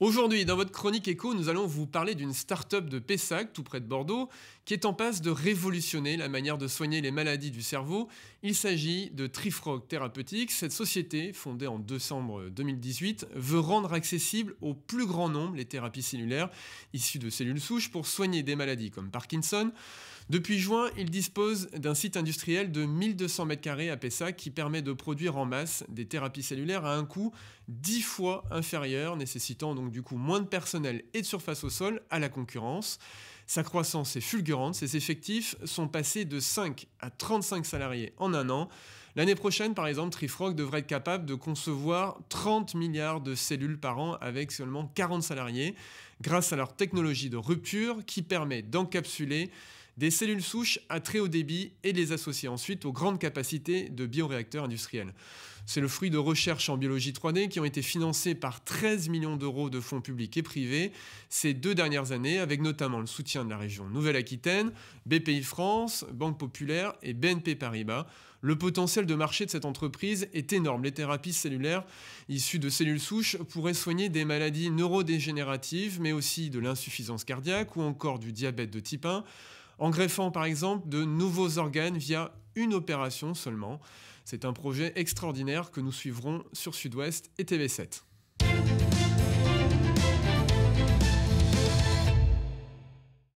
Aujourd'hui, dans votre chronique éco, nous allons vous parler d'une start-up de Pessac, tout près de Bordeaux, qui est en passe de révolutionner la manière de soigner les maladies du cerveau. Il s'agit de Trifrog Therapeutics. Cette société, fondée en décembre 2018, veut rendre accessible au plus grand nombre les thérapies cellulaires issues de cellules souches pour soigner des maladies comme Parkinson. Depuis juin, il dispose d'un site industriel de 1200 m2 à Pessac qui permet de produire en masse des thérapies cellulaires à un coût 10 fois inférieur, nécessitant donc du coup moins de personnel et de surface au sol à la concurrence. Sa croissance est fulgurante, ses effectifs sont passés de 5 à 35 salariés en un an. L'année prochaine, par exemple, Trifrog devrait être capable de concevoir 30 milliards de cellules par an avec seulement 40 salariés, grâce à leur technologie de rupture qui permet d'encapsuler des cellules souches à très haut débit et les associer ensuite aux grandes capacités de bioréacteurs industriels. C'est le fruit de recherches en biologie 3D qui ont été financées par 13 millions d'euros de fonds publics et privés ces deux dernières années, avec notamment le soutien de la région Nouvelle-Aquitaine, BPI France, Banque Populaire et BNP Paribas. Le potentiel de marché de cette entreprise est énorme. Les thérapies cellulaires issues de cellules souches pourraient soigner des maladies neurodégénératives, mais aussi de l'insuffisance cardiaque ou encore du diabète de type 1 en greffant par exemple de nouveaux organes via une opération seulement. C'est un projet extraordinaire que nous suivrons sur Sud-Ouest et TV7.